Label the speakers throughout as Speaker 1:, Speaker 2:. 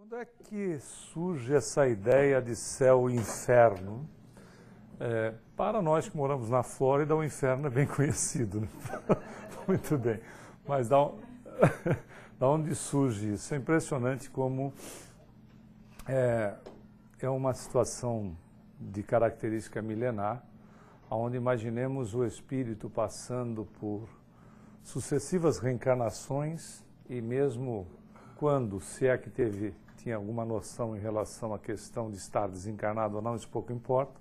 Speaker 1: Quando é que surge essa ideia de céu e inferno? É, para nós que moramos na Flórida, o inferno é bem conhecido. Né? Muito bem. Mas da, da, onde surge isso? É impressionante como é, é uma situação de característica milenar, onde imaginemos o espírito passando por sucessivas reencarnações e mesmo quando, se é que teve tinha alguma noção em relação à questão de estar desencarnado ou não, isso pouco importa,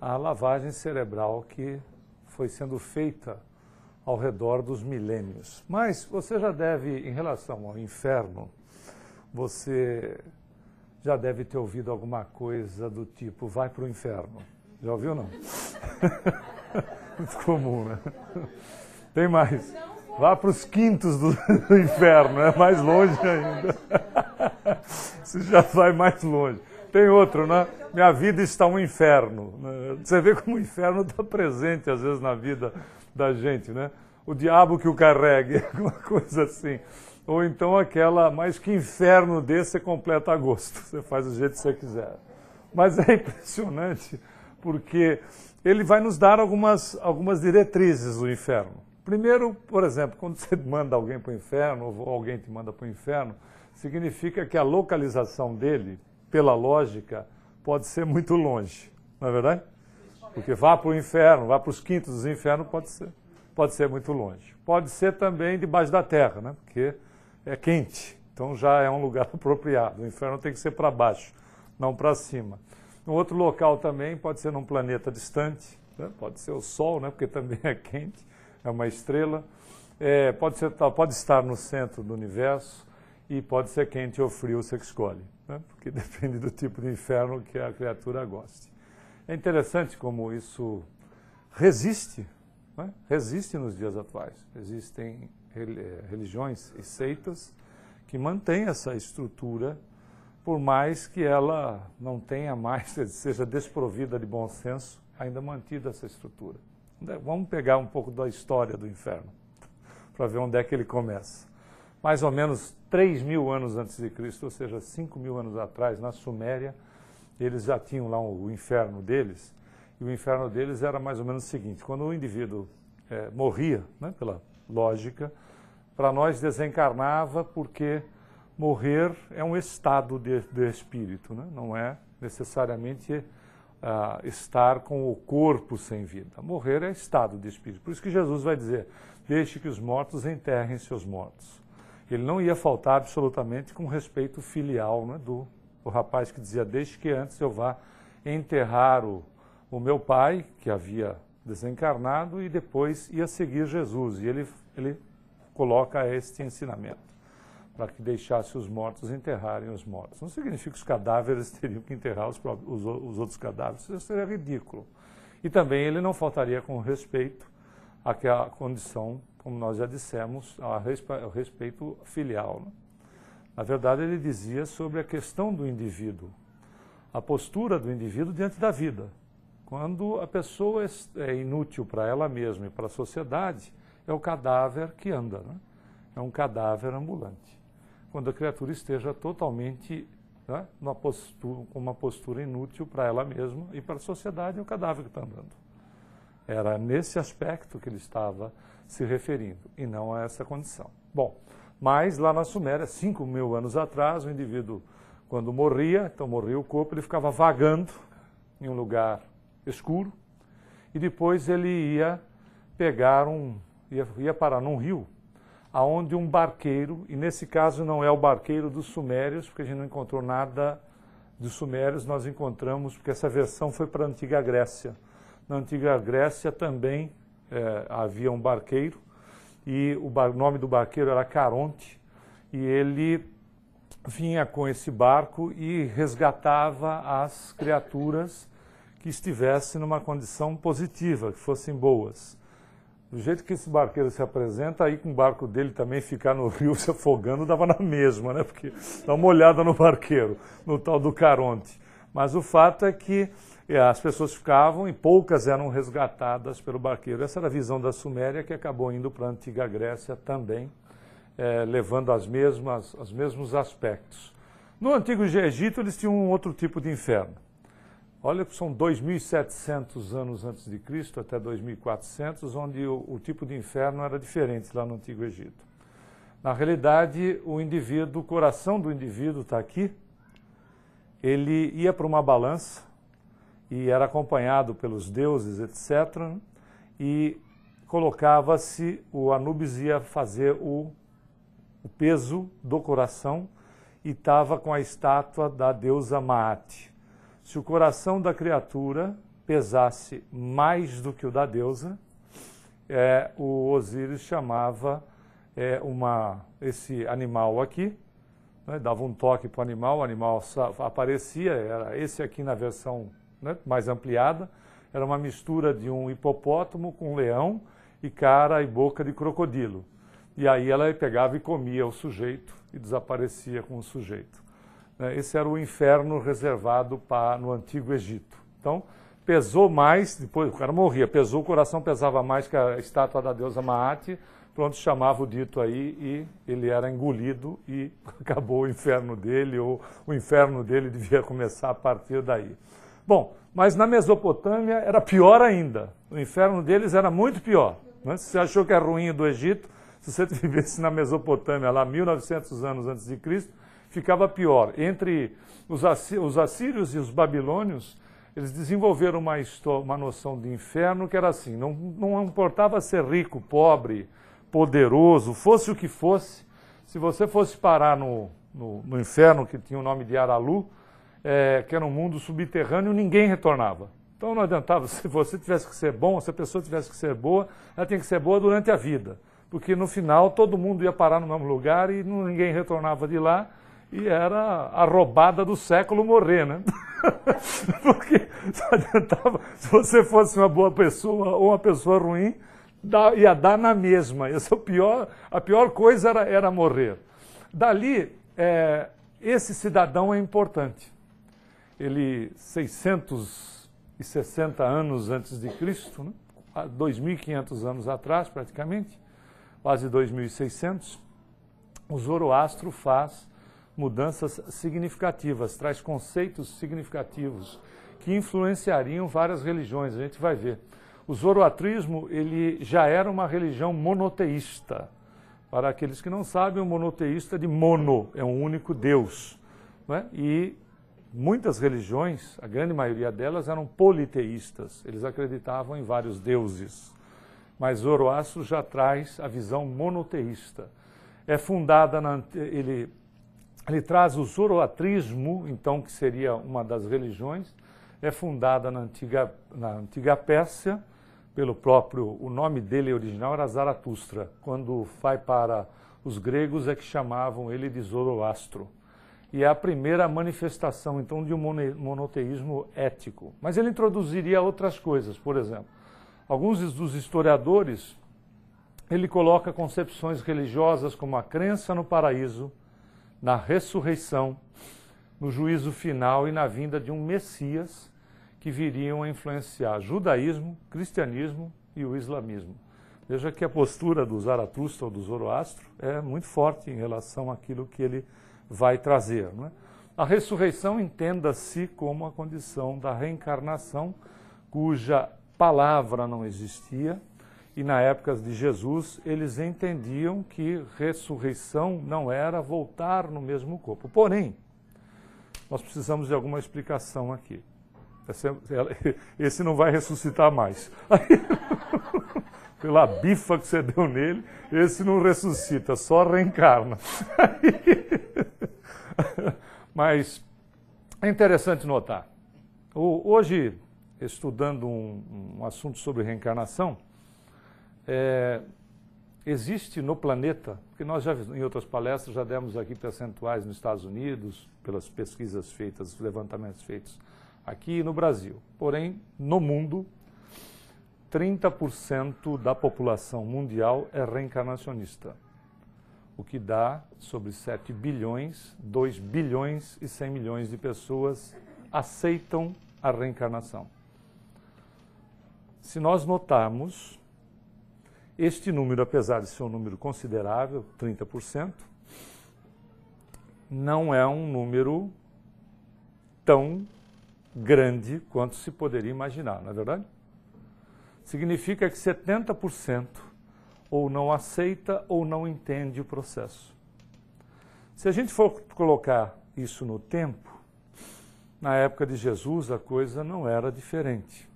Speaker 1: a lavagem cerebral que foi sendo feita ao redor dos milênios. Mas você já deve, em relação ao inferno, você já deve ter ouvido alguma coisa do tipo vai para o inferno. Já ouviu não? Muito comum, né? Tem mais. Vá para os quintos do, do inferno, é mais longe ainda. Você já vai mais longe. Tem outro, né? Minha vida está um inferno. Né? Você vê como o inferno está presente às vezes na vida da gente, né? O diabo que o carregue, alguma coisa assim. Ou então aquela, mas que inferno desse você é completa a gosto. Você faz do jeito que você quiser. Mas é impressionante, porque ele vai nos dar algumas, algumas diretrizes do inferno. Primeiro, por exemplo, quando você manda alguém para o inferno, ou alguém te manda para o inferno, significa que a localização dele, pela lógica, pode ser muito longe, não é verdade? Porque vá para o inferno, vá para os quintos dos infernos, pode ser, pode ser muito longe. Pode ser também debaixo da terra, né? porque é quente, então já é um lugar apropriado. O inferno tem que ser para baixo, não para cima. Um outro local também pode ser num planeta distante, né? pode ser o Sol, né? porque também é quente é uma estrela, é, pode, ser, pode estar no centro do universo e pode ser quente ou frio, você que escolhe, né? porque depende do tipo de inferno que a criatura goste. É interessante como isso resiste, né? resiste nos dias atuais. Existem é, religiões e seitas que mantêm essa estrutura, por mais que ela não tenha mais, seja desprovida de bom senso, ainda mantida essa estrutura. Né, vamos pegar um pouco da história do inferno, para ver onde é que ele começa. Mais ou menos 3 mil anos antes de Cristo, ou seja, 5 mil anos atrás, na Suméria, eles já tinham lá o inferno deles, e o inferno deles era mais ou menos o seguinte: quando o indivíduo é, morria, né, pela lógica, para nós desencarnava porque morrer é um estado de, de espírito, né? não é necessariamente estar com o corpo sem vida. Morrer é estado de espírito. Por isso que Jesus vai dizer: deixe que os mortos enterrem seus mortos. Ele não ia faltar absolutamente com respeito filial né, do, rapaz que dizia: deixe que antes eu vá enterrar o, o meu pai, que havia desencarnado, e depois ia seguir Jesus. E ele, ele coloca este ensinamento para que deixasse os mortos enterrarem os mortos. Não significa que os cadáveres teriam que enterrar os, próprios, os, outros cadáveres, isso seria ridículo. E também ele não faltaria com respeito àquela condição, como nós já dissemos, ao respeito filial. Né? Na verdade, ele dizia sobre a questão do indivíduo, a postura do indivíduo diante da vida. Quando a pessoa é inútil para ela mesma e para a sociedade, é o cadáver que anda, né? é um cadáver ambulante quando a criatura esteja totalmente né, numa postura, com uma postura inútil para ela mesma e para a sociedade e o cadáver que está andando. Era nesse aspecto que ele estava se referindo, e não a essa condição. Bom, mas lá na Suméria, 5 mil anos atrás, o indivíduo, quando morria, então morria o corpo, ele ficava vagando em um lugar escuro, e depois ele ia pegar um, ia, ia parar num rio, aonde um barqueiro, e nesse caso não é o barqueiro dos sumérios, porque a gente não encontrou nada de sumérios, nós encontramos, porque essa versão foi para a Antiga Grécia. Na Antiga Grécia também é, havia um barqueiro, e o bar, nome do barqueiro era Caronte, e ele vinha com esse barco e resgatava as criaturas que estivessem numa condição positiva, que fossem boas. Do jeito que esse barqueiro se apresenta, aí com o barco dele também ficar no rio se afogando, dava na mesma, né? Porque dá uma olhada no barqueiro, no tal do Caronte. Mas o fato é que é, as pessoas ficavam e poucas eram resgatadas pelo barqueiro. Essa era a visão da Suméria que acabou indo para a antiga Grécia também, é, levando as mesmas, os mesmos aspectos. No antigo Egito, eles tinham um outro tipo de inferno. Olha que são 2.700 anos antes de Cristo, até 2.400, onde o, o tipo de inferno era diferente lá no Antigo Egito. Na realidade, o indivíduo, o coração do indivíduo está aqui. Ele ia para uma balança e era acompanhado pelos deuses, etc. E colocava-se, o Anubis ia fazer o, o peso do coração e estava com a estátua da deusa Maat. Se o coração da criatura pesasse mais do que o da deusa, é, o Osíris chamava é, uma, esse animal aqui, né, dava um toque para o animal, o animal aparecia, era esse aqui na versão né, mais ampliada, era uma mistura de um hipopótamo com um leão e cara e boca de crocodilo. E aí ela pegava e comia o sujeito e desaparecia com o sujeito. É, esse era o inferno reservado para, no Antigo Egito. Então, pesou mais, depois o cara morria, pesou, o coração pesava mais que a estátua da deusa Maate, pronto, chamava o dito aí e ele era engolido e acabou o inferno dele, ou o inferno dele devia começar a partir daí. Bom, mas na Mesopotâmia era pior ainda, o inferno deles era muito pior. Né? Se você achou que é ruim do Egito, se você vivesse na Mesopotâmia lá 1900 anos antes de Cristo, ficava pior. Entre os, os assírios e os babilônios, eles desenvolveram uma, uma noção de inferno que era assim: não, não importava ser rico, pobre, poderoso, fosse o que fosse, se você fosse parar no, no, no inferno, que tinha o nome de Aralu, é, que era um mundo subterrâneo, ninguém retornava. Então não adiantava, se você tivesse que ser bom, se a pessoa tivesse que ser boa, ela tinha que ser boa durante a vida. Porque no final todo mundo ia parar no mesmo lugar e ninguém retornava de lá e era a roubada do século morrer, né? Porque só adiantava, se você fosse uma boa pessoa ou uma pessoa ruim, ia dar na mesma. Essa é o pior, a pior coisa era, era morrer. Dali, é, esse cidadão é importante. Ele, 660 anos antes de Cristo, né? 2.500 anos atrás praticamente, quase 2.600, o Zoroastro faz mudanças significativas, traz conceitos significativos que influenciariam várias religiões, a gente vai ver. O zoroatrismo, ele já era uma religião monoteísta. Para aqueles que não sabem, o monoteísta de mono, é um único Deus. Né? E muitas religiões, a grande maioria delas, eram politeístas. Eles acreditavam em vários deuses. Mas Zoroastro já traz a visão monoteísta. É fundada, na, ele ele traz o zoroatrismo, então, que seria uma das religiões, é fundada na antiga, na antiga Pérsia, pelo próprio, o nome dele original era Zaratustra. Quando vai para os gregos é que chamavam ele de Zoroastro. E é a primeira manifestação, então, de um monoteísmo ético. Mas ele introduziria outras coisas, por exemplo. Alguns dos historiadores, ele coloca concepções religiosas como a crença no paraíso, na ressurreição, no juízo final e na vinda de um Messias que viriam a influenciar judaísmo, cristianismo e o islamismo. Veja que a postura do Zaratustra ou do Zoroastro é muito forte em relação àquilo que ele vai trazer. É? A ressurreição entenda-se como a condição da reencarnação, cuja palavra não existia, e na época de Jesus, eles entendiam que ressurreição não era voltar no mesmo corpo. Porém, nós precisamos de alguma explicação aqui. É, esse não vai ressuscitar mais. Pela bifa que você deu nele, esse não ressuscita, só reencarna. Mas é interessante notar. Hoje, estudando um, um assunto sobre reencarnação, é, existe no planeta, porque nós já em outras palestras já demos aqui percentuais nos Estados Unidos, pelas pesquisas feitas, levantamentos feitos aqui no Brasil. Porém, no mundo, 30% da população mundial é reencarnacionista, o que dá sobre 7 bilhões, 2 bilhões e 100 milhões de pessoas aceitam a reencarnação. Se nós notarmos este número, apesar de ser um número considerável, 30%, não é um número tão grande quanto se poderia imaginar, não é verdade? Significa que 70% ou não aceita ou não entende o processo. Se a gente for colocar isso no tempo, na época de Jesus a coisa não era diferente.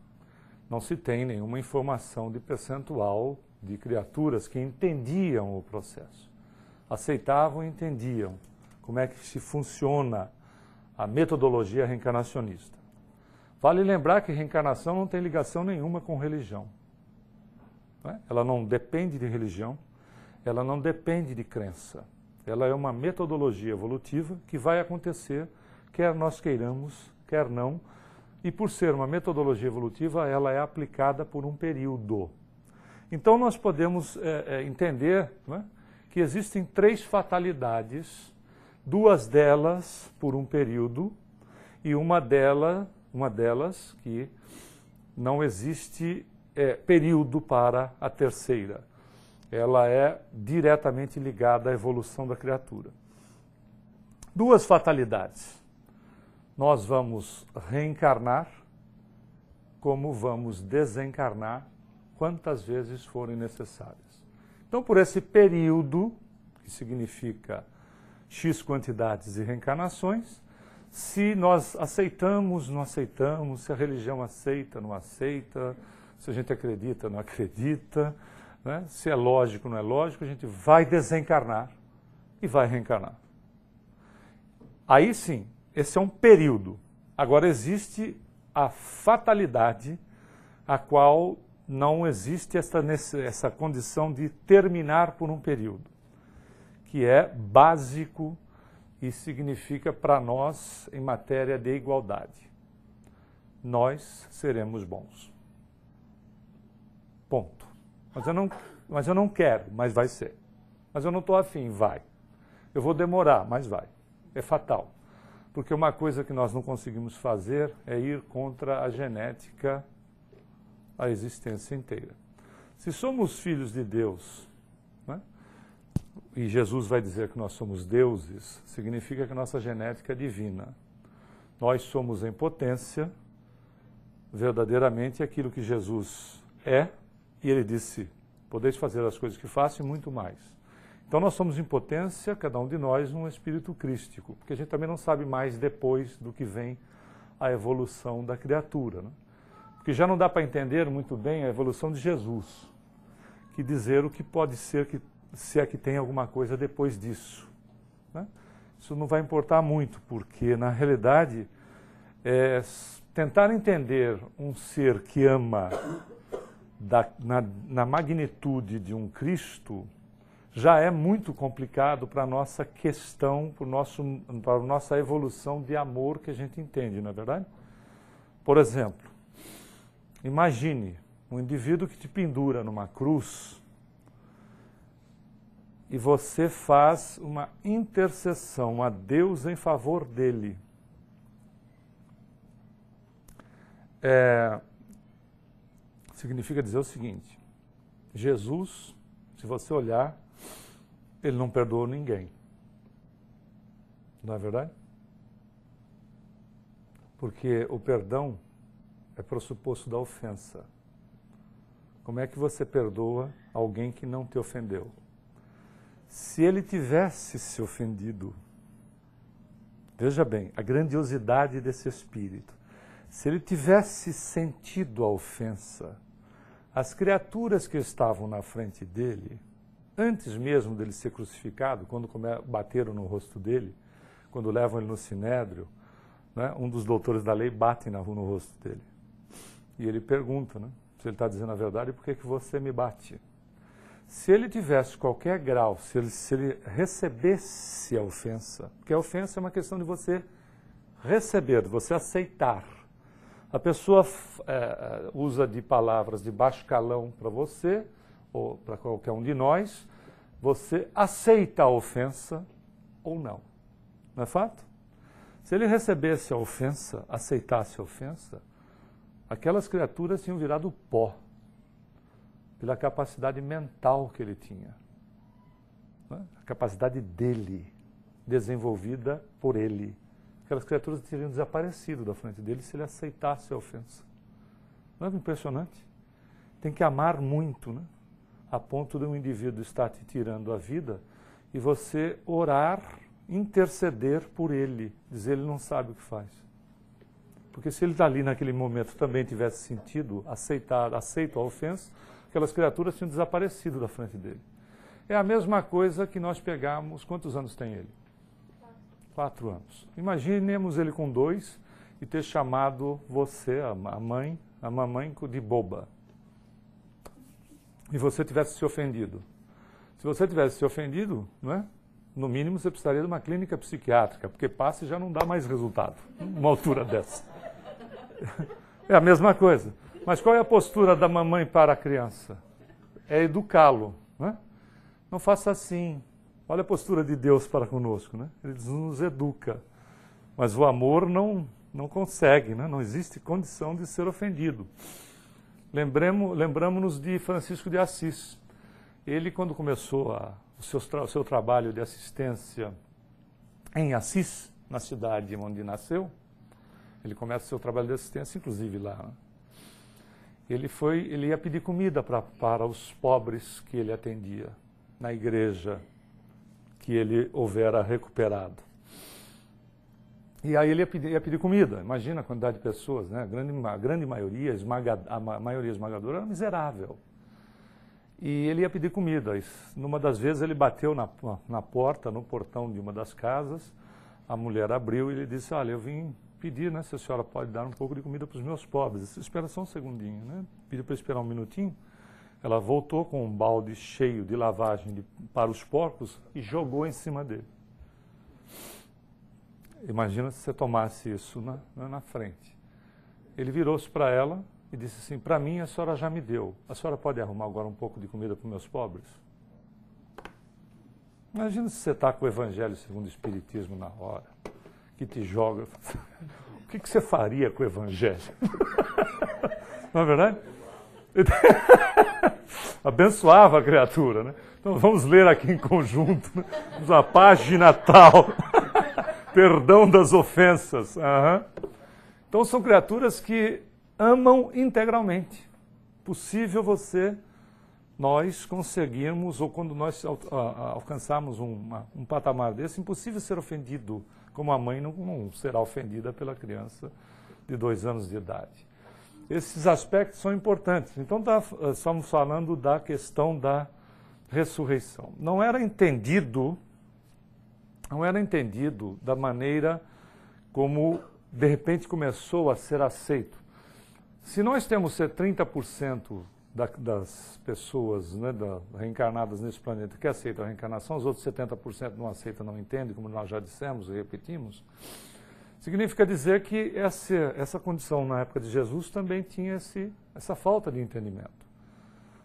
Speaker 1: Não se tem nenhuma informação de percentual de criaturas que entendiam o processo, aceitavam e entendiam como é que se funciona a metodologia reencarnacionista. Vale lembrar que reencarnação não tem ligação nenhuma com religião. Né? Ela não depende de religião, ela não depende de crença. Ela é uma metodologia evolutiva que vai acontecer quer nós queiramos, quer não. E por ser uma metodologia evolutiva, ela é aplicada por um período. Então nós podemos é, é, entender né, que existem três fatalidades, duas delas por um período e uma, dela, uma delas que não existe é, período para a terceira. Ela é diretamente ligada à evolução da criatura. Duas fatalidades. Nós vamos reencarnar, como vamos desencarnar quantas vezes forem necessárias. Então, por esse período, que significa X quantidades e reencarnações, se nós aceitamos, não aceitamos, se a religião aceita, não aceita, se a gente acredita, não acredita, né? se é lógico, não é lógico, a gente vai desencarnar e vai reencarnar. Aí sim, esse é um período. Agora existe a fatalidade a qual não existe essa, essa condição de terminar por um período, que é básico e significa para nós em matéria de igualdade. Nós seremos bons. Ponto. Mas eu não, mas eu não quero, mas vai ser. Mas eu não estou afim, vai. Eu vou demorar, mas vai. É fatal. Porque uma coisa que nós não conseguimos fazer é ir contra a genética a existência inteira. Se somos filhos de Deus, né, e Jesus vai dizer que nós somos deuses, significa que nossa genética é divina. Nós somos em potência, verdadeiramente, aquilo que Jesus é, e ele disse: Podeis fazer as coisas que faço e muito mais. Então nós somos em potência, cada um de nós, um espírito crístico, porque a gente também não sabe mais depois do que vem a evolução da criatura. Né? porque já não dá para entender muito bem a evolução de Jesus, que dizer o que pode ser que se é que tem alguma coisa depois disso. Né? Isso não vai importar muito, porque na realidade é, tentar entender um ser que ama da, na, na magnitude de um Cristo já é muito complicado para a nossa questão, para, para a nossa evolução de amor que a gente entende, não é verdade? Por exemplo, Imagine um indivíduo que te pendura numa cruz e você faz uma intercessão a Deus em favor dele. É, significa dizer o seguinte: Jesus, se você olhar, ele não perdoou ninguém. Não é verdade? Porque o perdão é pressuposto da ofensa. Como é que você perdoa alguém que não te ofendeu? Se ele tivesse se ofendido, veja bem a grandiosidade desse espírito. Se ele tivesse sentido a ofensa, as criaturas que estavam na frente dele, antes mesmo dele ser crucificado, quando bateram no rosto dele, quando levam ele no sinédrio, né, um dos doutores da lei bate no rosto dele. E ele pergunta, né? Se ele está dizendo a verdade, por que, que você me bate? Se ele tivesse qualquer grau, se ele, se ele recebesse a ofensa, porque a ofensa é uma questão de você receber, de você aceitar. A pessoa é, é, usa de palavras de baixo calão para você, ou para qualquer um de nós, você aceita a ofensa ou não. Não é fato? Se ele recebesse a ofensa, aceitasse a ofensa, Aquelas criaturas tinham virado pó pela capacidade mental que ele tinha, né? a capacidade dele, desenvolvida por ele. Aquelas criaturas teriam desaparecido da frente dele se ele aceitasse a ofensa. Não é impressionante? Tem que amar muito, né? a ponto de um indivíduo estar te tirando a vida e você orar, interceder por ele, dizer ele não sabe o que faz. Porque se ele tá ali naquele momento também tivesse sentido, aceitar, aceito a ofensa, aquelas criaturas tinham desaparecido da frente dele. É a mesma coisa que nós pegamos. Quantos anos tem ele? Quatro, Quatro anos. Imaginemos ele com dois e ter chamado você, a mãe, a mamãe de boba. E você tivesse se ofendido. Se você tivesse se ofendido, não é? no mínimo você precisaria de uma clínica psiquiátrica, porque passe já não dá mais resultado numa altura dessa. É a mesma coisa. Mas qual é a postura da mamãe para a criança? É educá-lo. Né? Não faça assim. Olha a postura de Deus para conosco. Né? Ele nos educa. Mas o amor não, não consegue, né? não existe condição de ser ofendido. lembramos nos de Francisco de Assis. Ele, quando começou a, o, seu, o seu trabalho de assistência em Assis, na cidade onde nasceu, ele começa o seu trabalho de assistência, inclusive lá. Né? Ele foi, ele ia pedir comida pra, para os pobres que ele atendia na igreja que ele houvera recuperado. E aí ele ia pedir, ia pedir comida. Imagina a quantidade de pessoas, né? A grande, a grande maioria, esmaga, a maioria esmagadora era miserável. E ele ia pedir comida. Numa das vezes ele bateu na, na porta, no portão de uma das casas. A mulher abriu e ele disse: Olha, eu vim pedir, né, se a senhora pode dar um pouco de comida para os meus pobres. Espera só um segundinho, né? Pediu para esperar um minutinho. Ela voltou com um balde cheio de lavagem de, para os porcos e jogou em cima dele. Imagina se você tomasse isso na, na frente. Ele virou-se para ela e disse assim: Para mim a senhora já me deu. A senhora pode arrumar agora um pouco de comida para os meus pobres? Imagina se você está com o Evangelho segundo o Espiritismo na hora que te joga. O que, que você faria com o evangelho? Não é verdade? Abençoava a criatura, né? Então vamos ler aqui em conjunto, né? a página tal. Perdão das ofensas. Uhum. Então são criaturas que amam integralmente. Possível você, nós conseguirmos, ou quando nós alcançarmos um, um patamar desse, impossível ser ofendido como a mãe não, não será ofendida pela criança de dois anos de idade. Esses aspectos são importantes. Então, tá, estamos falando da questão da ressurreição. Não era entendido, não era entendido da maneira como de repente começou a ser aceito. Se nós temos 30% da, das pessoas né, da, reencarnadas nesse planeta que aceitam a reencarnação, os outros 70% não aceitam, não entendem, como nós já dissemos e repetimos, significa dizer que essa, essa condição na época de Jesus também tinha esse, essa falta de entendimento.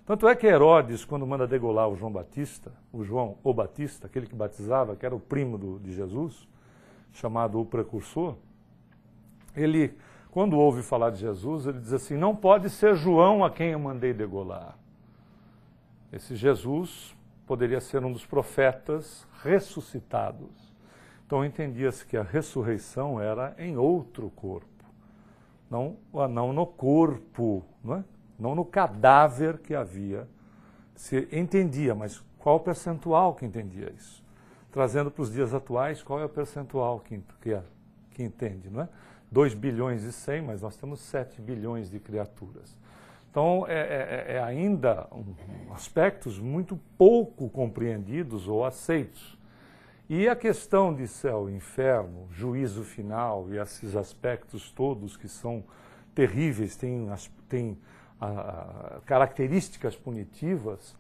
Speaker 1: Tanto é que Herodes, quando manda degolar o João Batista, o João o Batista, aquele que batizava, que era o primo do, de Jesus, chamado o precursor, ele quando ouve falar de Jesus, ele diz assim: Não pode ser João a quem eu mandei degolar. Esse Jesus poderia ser um dos profetas ressuscitados. Então entendia-se que a ressurreição era em outro corpo, não, não no corpo, não, é? não no cadáver que havia. Se entendia, mas qual o percentual que entendia isso? Trazendo para os dias atuais, qual é o percentual que, que, que entende, não é? 2 bilhões e 100, mas nós temos 7 bilhões de criaturas. Então, é, é, é, é ainda um, aspectos muito pouco compreendidos ou aceitos. E a questão de céu e inferno, juízo final e esses aspectos todos que são terríveis, têm, têm características punitivas,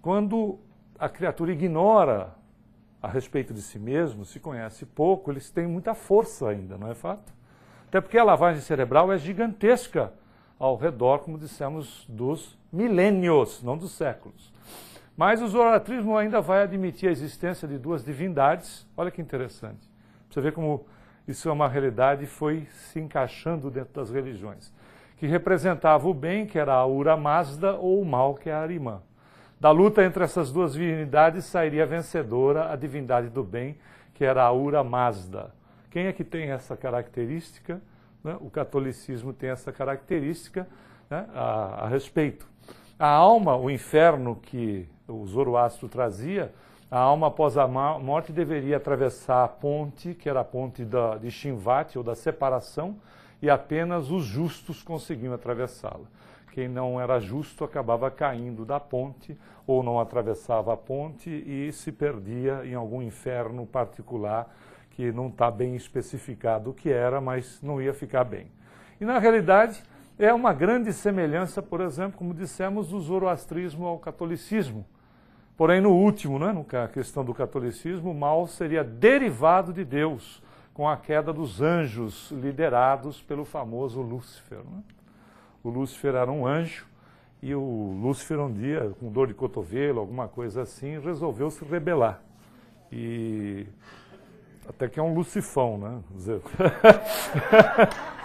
Speaker 1: quando a criatura ignora a respeito de si mesmo, se conhece pouco, eles têm muita força ainda, não é fato? Até porque a lavagem cerebral é gigantesca ao redor, como dissemos, dos milênios, não dos séculos. Mas o zoroatrismo ainda vai admitir a existência de duas divindades. Olha que interessante. Você vê como isso é uma realidade e foi se encaixando dentro das religiões. Que representava o bem, que era a Ura Mazda, ou o mal, que é a Arimã. Da luta entre essas duas divindades sairia vencedora a divindade do bem, que era a Ura Mazda. Quem é que tem essa característica? Né? O catolicismo tem essa característica né? a, a respeito. A alma, o inferno que o Zoroastro trazia, a alma após a morte deveria atravessar a ponte, que era a ponte da, de Shinvati, ou da separação, e apenas os justos conseguiam atravessá-la. Quem não era justo acabava caindo da ponte, ou não atravessava a ponte e se perdia em algum inferno particular que não está bem especificado o que era, mas não ia ficar bem. E na realidade é uma grande semelhança, por exemplo, como dissemos, do zoroastrismo ao catolicismo. Porém, no último, né, na questão do catolicismo, o mal seria derivado de Deus, com a queda dos anjos, liderados pelo famoso Lúcifer. Né? O Lúcifer era um anjo, e o Lúcifer, um dia, com dor de cotovelo, alguma coisa assim, resolveu se rebelar. E até que é um lucifão, né?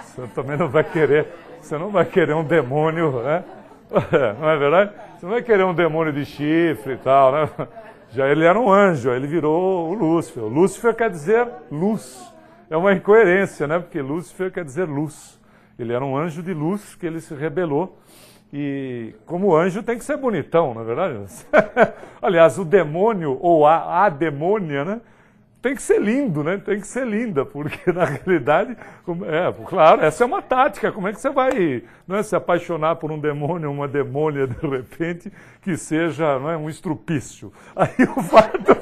Speaker 1: Você também não vai querer, você não vai querer um demônio, né? Não é verdade? Você não vai querer um demônio de chifre e tal, né? Já ele era um anjo, aí ele virou o Lúcifer. Lúcifer quer dizer luz. É uma incoerência, né? Porque Lúcifer quer dizer luz. Ele era um anjo de luz que ele se rebelou. E como anjo tem que ser bonitão, na é verdade. Aliás, o demônio ou a, a demônia, né? tem que ser lindo, né? Tem que ser linda, porque na realidade, é, claro, essa é uma tática. Como é que você vai é, se apaixonar por um demônio, uma demônia de repente, que seja não é, um estrupício? Aí o fato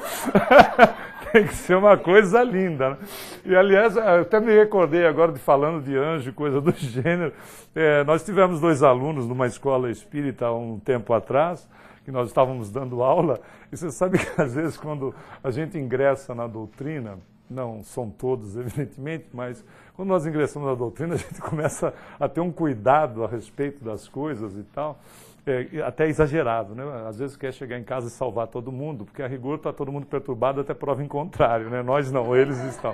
Speaker 1: tem que ser uma coisa linda. Né? E aliás, até me recordei agora de falando de anjo, coisa do gênero. É, nós tivemos dois alunos numa escola espírita há um tempo atrás que nós estávamos dando aula, e você sabe que às vezes quando a gente ingressa na doutrina, não são todos, evidentemente, mas quando nós ingressamos na doutrina, a gente começa a ter um cuidado a respeito das coisas e tal, é, até exagerado, né? Às vezes quer chegar em casa e salvar todo mundo, porque a rigor está todo mundo perturbado até prova em contrário, né? Nós não, eles estão.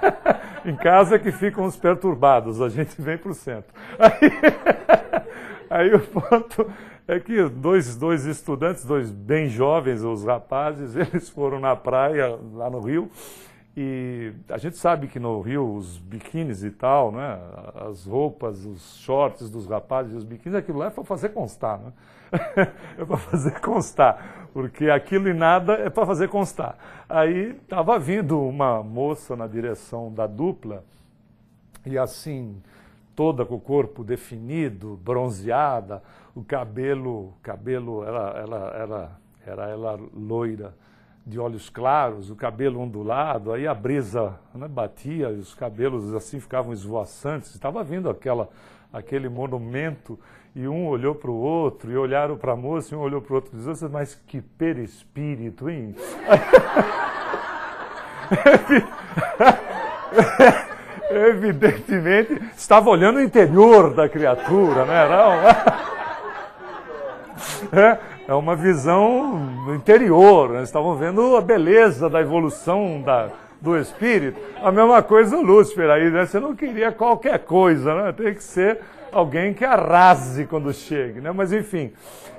Speaker 1: em casa é que ficam os perturbados, a gente vem para o centro. Aí... Aí o ponto é que dois, dois estudantes, dois bem jovens, os rapazes, eles foram na praia, lá no Rio, e a gente sabe que no Rio os biquínis e tal, né? As roupas, os shorts dos rapazes e os biquínis, aquilo lá é para fazer constar, né? é para fazer constar, porque aquilo e nada é para fazer constar. Aí estava vindo uma moça na direção da dupla e assim toda com o corpo definido, bronzeada, o cabelo, cabelo era, era, era ela loira, de olhos claros, o cabelo ondulado, aí a brisa né, batia, os cabelos assim ficavam esvoaçantes, estava vindo aquela, aquele monumento, e um olhou para o outro, e olharam para a moça, e um olhou para o outro, e disse, mas que perispírito, hein? evidentemente, estava olhando o interior da criatura, né? era? É, é uma visão interior, né? estavam vendo a beleza da evolução da, do espírito. A mesma coisa o Lúcifer aí, né? Você não queria qualquer coisa, né? Tem que ser alguém que arrase quando chegue, né? Mas enfim,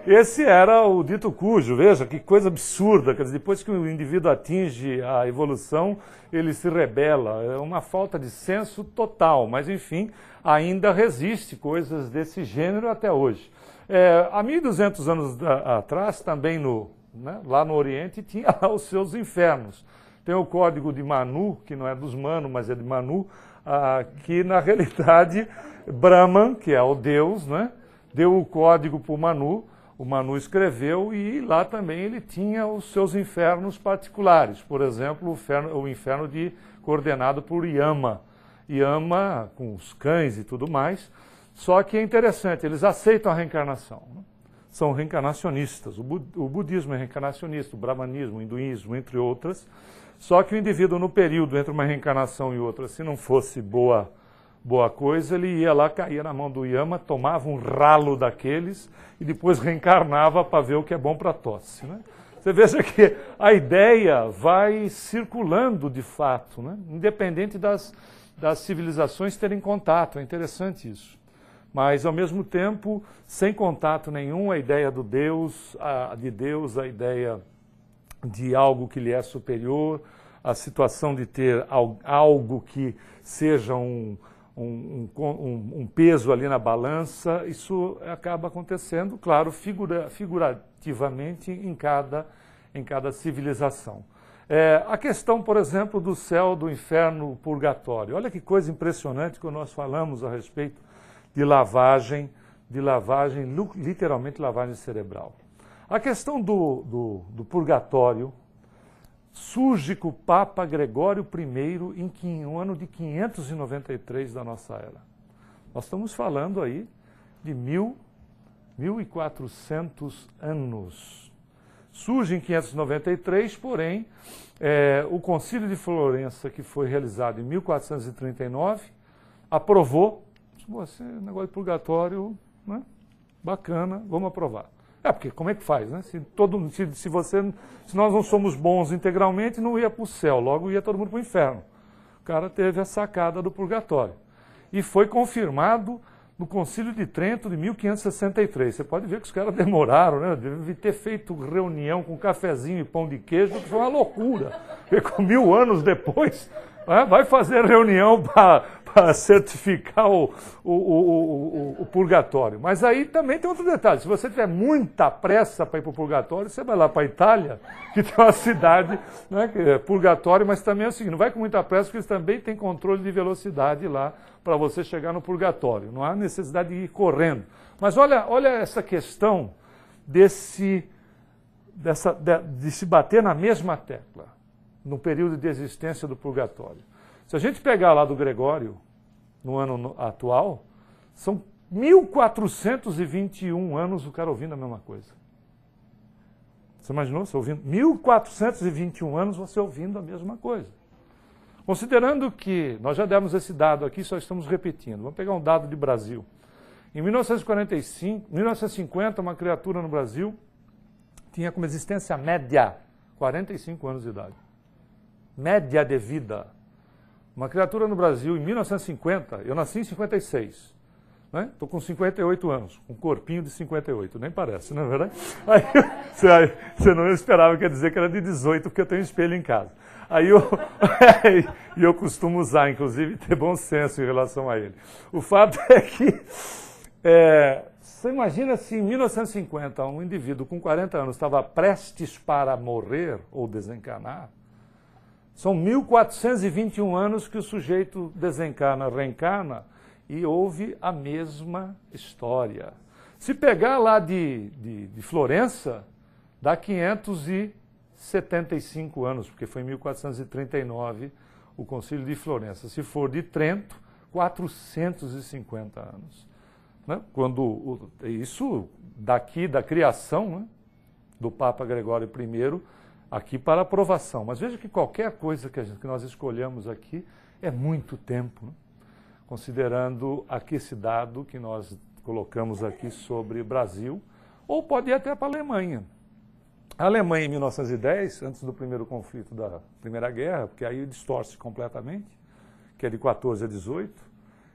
Speaker 1: esse era o dito cujo. Veja que coisa absurda, quer dizer, depois que o indivíduo atinge a evolução, ele se rebela. É uma falta de senso total, mas enfim, ainda resiste coisas desse gênero até hoje. É, há 1.200 anos da, atrás, também no, né, lá no Oriente, tinha lá os seus infernos. Tem o código de Manu, que não é dos Manu, mas é de Manu, ah, que na realidade Brahman, que é o deus, né, deu o código para o Manu, o Manu escreveu e lá também ele tinha os seus infernos particulares. Por exemplo, o inferno, o inferno de, coordenado por Yama. Yama com os cães e tudo mais. Só que é interessante, eles aceitam a reencarnação. Né? São reencarnacionistas. O, bud, o budismo é reencarnacionista, o brahmanismo, o hinduísmo, entre outras. Só que o indivíduo, no período entre uma reencarnação e outra, se não fosse boa, boa coisa, ele ia lá, caía na mão do Yama, tomava um ralo daqueles e depois reencarnava para ver o que é bom para tosse. Né? Você veja que a ideia vai circulando de fato, né? independente das, das civilizações terem contato. É interessante isso. Mas, ao mesmo tempo, sem contato nenhum, a ideia do Deus, a, de Deus, a ideia de algo que lhe é superior, a situação de ter algo que seja um, um, um, um peso ali na balança, isso acaba acontecendo, claro, figura, figurativamente em cada, em cada civilização. É, a questão, por exemplo, do céu, do inferno, purgatório. Olha que coisa impressionante que nós falamos a respeito de lavagem, de lavagem, literalmente lavagem cerebral. A questão do, do, do purgatório surge com o Papa Gregório I em um ano de 593 da nossa era. Nós estamos falando aí de mil, 1.400 anos. Surge em 593, porém, é, o Concílio de Florença, que foi realizado em 1439, aprovou. Esse negócio de purgatório, né? bacana, vamos aprovar. É, porque como é que faz, né? Se, todo, se, se, você, se nós não somos bons integralmente, não ia para o céu, logo ia todo mundo para o inferno. O cara teve a sacada do purgatório. E foi confirmado no Concílio de Trento de 1563. Você pode ver que os caras demoraram, né? Deve ter feito reunião com cafezinho e pão de queijo, que foi uma loucura. Porque mil anos depois, né? vai fazer reunião para para certificar o, o, o, o, purgatório. Mas aí também tem outro detalhe: se você tiver muita pressa para ir para o purgatório, você vai lá para a Itália, que tem uma cidade né, que é purgatório, mas também é o seguinte: não vai com muita pressa, porque eles também têm controle de velocidade lá para você chegar no purgatório. Não há necessidade de ir correndo. Mas olha, olha essa questão desse, dessa, de, de se bater na mesma tecla no período de existência do purgatório. Se a gente pegar lá do Gregório, no ano atual, são 1421 anos o cara ouvindo a mesma coisa. Você imaginou você ouvindo? 1421 anos você ouvindo a mesma coisa. Considerando que nós já demos esse dado aqui, só estamos repetindo. Vamos pegar um dado de Brasil. Em 1945, 1950, uma criatura no Brasil tinha como existência média 45 anos de idade. Média de vida uma criatura no Brasil em 1950, eu nasci em 56. Né? Tô com 58 anos, um corpinho de 58, nem parece, não é verdade? Aí, você, aí, você não esperava quer dizer que era de 18, porque eu tenho um espelho em casa. Aí eu, e eu costumo usar, inclusive, ter bom senso em relação a ele. O fato é que é, você imagina se em 1950 um indivíduo com 40 anos estava prestes para morrer ou desencarnar, são 1421 anos que o sujeito desencarna, reencarna e houve a mesma história. Se pegar lá de, de, de Florença, dá 575 anos, porque foi em 1439 o Concílio de Florença. Se for de Trento, 450 anos. Né? Quando isso daqui da criação né? do Papa Gregório I aqui para aprovação. Mas veja que qualquer coisa que, gente, que nós escolhemos aqui é muito tempo, né? considerando aqui esse dado que nós colocamos aqui sobre Brasil, ou pode ir até para a Alemanha. A Alemanha, em 1910, antes do primeiro conflito da Primeira Guerra, porque aí distorce completamente, que é de 14 a 18,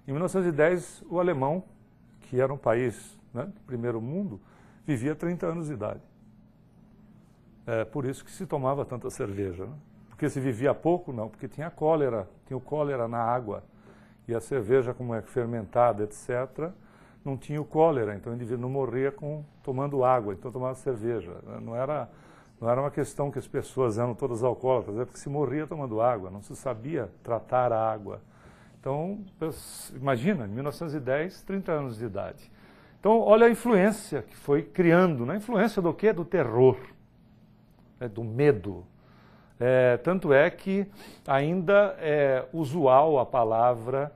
Speaker 1: em 1910, o alemão, que era um país né, do primeiro mundo, vivia 30 anos de idade. É por isso que se tomava tanta cerveja. Né? Porque se vivia pouco, não, porque tinha cólera, tinha o cólera na água. E a cerveja, como é fermentada, etc., não tinha o cólera, então o indivíduo não morria com, tomando água, então tomava cerveja. Né? Não era, não era uma questão que as pessoas eram todas alcoólatras, é porque se morria tomando água, não se sabia tratar a água. Então, imagina, 1910, 30 anos de idade. Então, olha a influência que foi criando, né? influência do quê? Do terror né, do medo. É, tanto é que ainda é usual a palavra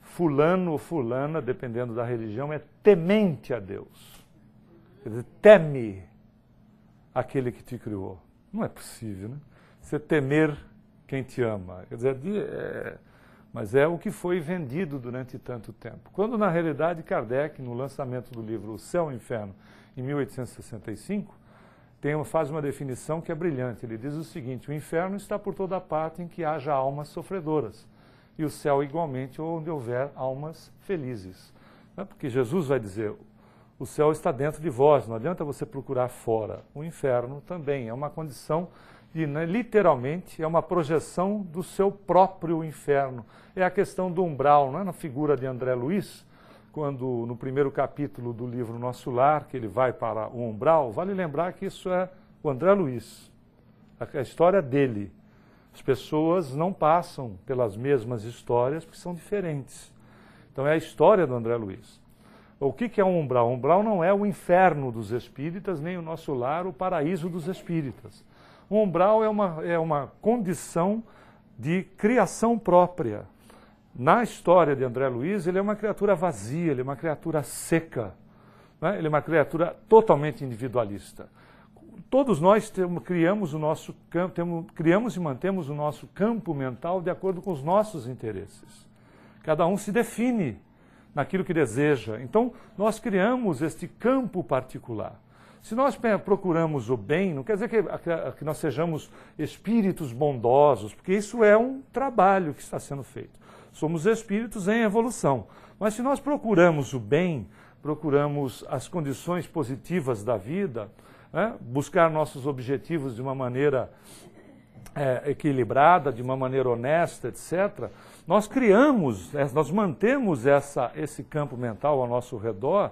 Speaker 1: fulano ou fulana, dependendo da religião, é temente a Deus. Quer dizer, teme aquele que te criou. Não é possível, né? Você temer quem te ama. Quer dizer, é, mas é o que foi vendido durante tanto tempo. Quando, na realidade, Kardec, no lançamento do livro O Céu e o Inferno, em 1865, tem, faz uma definição que é brilhante. Ele diz o seguinte: o inferno está por toda parte em que haja almas sofredoras, e o céu igualmente onde houver almas felizes. É porque Jesus vai dizer: o céu está dentro de vós, não adianta você procurar fora. O inferno também é uma condição e né, literalmente é uma projeção do seu próprio inferno. É a questão do umbral, não é na figura de André Luiz, quando no primeiro capítulo do livro Nosso Lar, que ele vai para o umbral, vale lembrar que isso é o André Luiz, a, a história dele. As pessoas não passam pelas mesmas histórias porque são diferentes. Então é a história do André Luiz. O que, que é um umbral? o umbral não é o inferno dos espíritas, nem o nosso lar, o paraíso dos espíritas. o umbral é uma, é uma condição de criação própria, na história de André Luiz, ele é uma criatura vazia, ele é uma criatura seca, né? ele é uma criatura totalmente individualista. Todos nós temos, criamos o nosso campo, temos, criamos e mantemos o nosso campo mental de acordo com os nossos interesses. Cada um se define naquilo que deseja. Então, nós criamos este campo particular. Se nós eh, procuramos o bem, não quer dizer que, que nós sejamos espíritos bondosos, porque isso é um trabalho que está sendo feito. Somos espíritos em evolução. Mas se nós procuramos o bem, procuramos as condições positivas da vida, né? buscar nossos objetivos de uma maneira é, equilibrada, de uma maneira honesta, etc., nós criamos, né, nós mantemos essa, esse campo mental ao nosso redor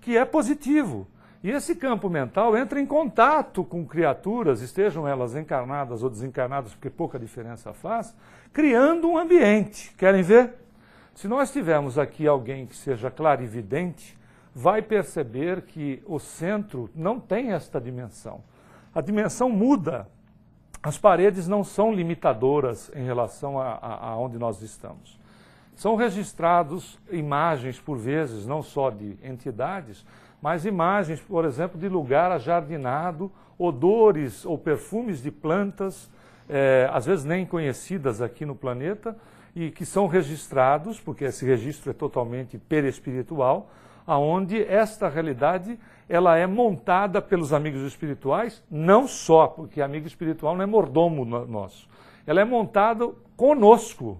Speaker 1: que é positivo. E esse campo mental entra em contato com criaturas, estejam elas encarnadas ou desencarnadas, porque pouca diferença faz, criando um ambiente. Querem ver? Se nós tivermos aqui alguém que seja clarividente, vai perceber que o centro não tem esta dimensão. A dimensão muda. As paredes não são limitadoras em relação a, a, a onde nós estamos. São registrados imagens, por vezes, não só de entidades, mas imagens, por exemplo, de lugar ajardinado, odores ou perfumes de plantas, é, às vezes nem conhecidas aqui no planeta, e que são registrados, porque esse registro é totalmente perespiritual, aonde esta realidade ela é montada pelos amigos espirituais, não só, porque amigo espiritual não é mordomo nosso, ela é montada conosco.